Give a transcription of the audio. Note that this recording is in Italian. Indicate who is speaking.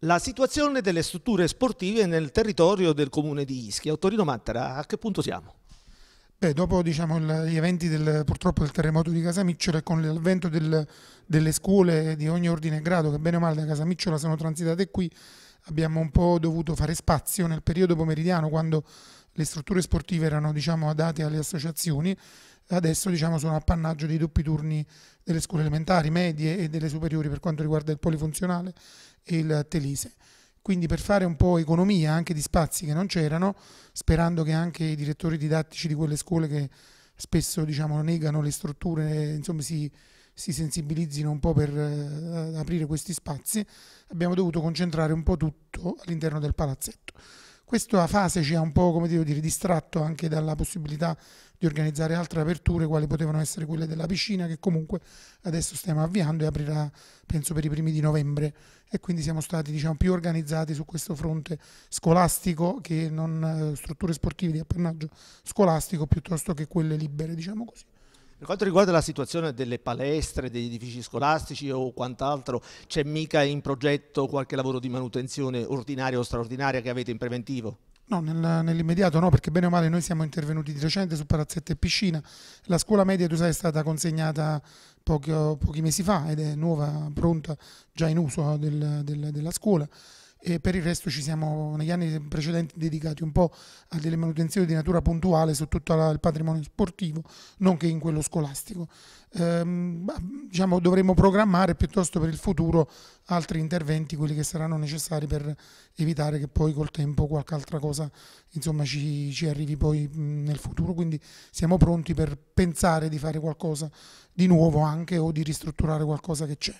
Speaker 1: La situazione delle strutture sportive nel territorio del comune di Ischia. Torino Mattara, a che punto siamo?
Speaker 2: Beh, dopo diciamo, gli eventi del, purtroppo del terremoto di Casamicciola e con l'avvento del, delle scuole di ogni ordine e grado che bene o male da Casamicciola sono transitate qui, abbiamo un po' dovuto fare spazio nel periodo pomeridiano quando le strutture sportive erano diciamo, date alle associazioni, adesso diciamo, sono appannaggio dei doppi turni delle scuole elementari, medie e delle superiori per quanto riguarda il polifunzionale e il Telise. Quindi per fare un po' economia anche di spazi che non c'erano, sperando che anche i direttori didattici di quelle scuole che spesso diciamo, negano le strutture, insomma, si, si sensibilizzino un po' per eh, aprire questi spazi, abbiamo dovuto concentrare un po' tutto all'interno del palazzetto. Questa fase ci ha un po' come devo dire, distratto anche dalla possibilità di organizzare altre aperture, quali potevano essere quelle della piscina, che comunque adesso stiamo avviando e aprirà penso per i primi di novembre. E quindi siamo stati diciamo, più organizzati su questo fronte scolastico che non eh, strutture sportive di appannaggio scolastico piuttosto che quelle libere, diciamo così.
Speaker 1: Per quanto riguarda la situazione delle palestre, degli edifici scolastici o quant'altro, c'è mica in progetto qualche lavoro di manutenzione ordinaria o straordinaria che avete in preventivo?
Speaker 2: No, nel, nell'immediato no, perché bene o male noi siamo intervenuti di recente su palazzetto e piscina. La scuola media tu sai, è stata consegnata pochi, pochi mesi fa ed è nuova, pronta, già in uso del, del, della scuola e per il resto ci siamo negli anni precedenti dedicati un po' a delle manutenzioni di natura puntuale su tutto il patrimonio sportivo, nonché in quello scolastico. Ehm, diciamo, dovremo programmare piuttosto per il futuro altri interventi, quelli che saranno necessari per evitare che poi col tempo qualche altra cosa insomma, ci, ci arrivi poi nel futuro, quindi siamo pronti per pensare di fare qualcosa di nuovo anche o di ristrutturare qualcosa che c'è.